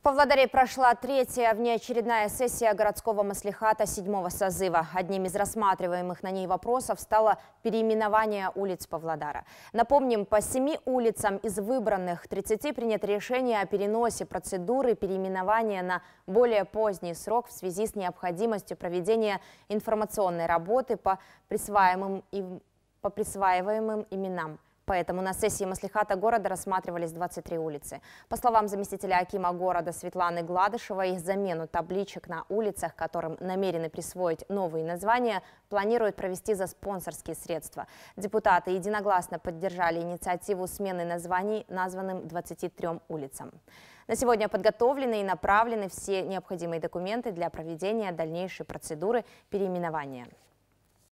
В Павлодаре прошла третья внеочередная сессия городского маслихата седьмого созыва. Одним из рассматриваемых на ней вопросов стало переименование улиц Павлодара. Напомним, по семи улицам из выбранных 30 принято решение о переносе процедуры переименования на более поздний срок в связи с необходимостью проведения информационной работы по присваиваемым, им, по присваиваемым именам. Поэтому на сессии Маслихата города рассматривались 23 улицы. По словам заместителя Акима города Светланы Гладышевой, замену табличек на улицах, которым намерены присвоить новые названия, планируют провести за спонсорские средства. Депутаты единогласно поддержали инициативу смены названий названным 23 улицам. На сегодня подготовлены и направлены все необходимые документы для проведения дальнейшей процедуры переименования.